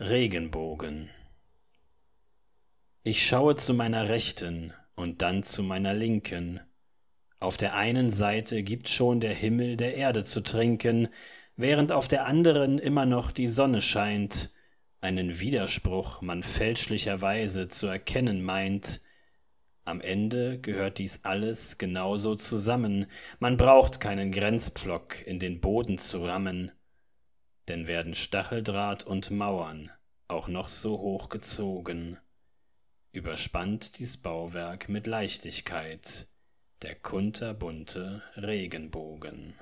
Regenbogen Ich schaue zu meiner Rechten und dann zu meiner Linken. Auf der einen Seite gibt schon der Himmel der Erde zu trinken, während auf der anderen immer noch die Sonne scheint, einen Widerspruch man fälschlicherweise zu erkennen meint, am Ende gehört dies alles genauso zusammen, man braucht keinen Grenzpflock in den Boden zu rammen, denn werden Stacheldraht und Mauern auch noch so hoch gezogen, überspannt dies Bauwerk mit Leichtigkeit der kunterbunte Regenbogen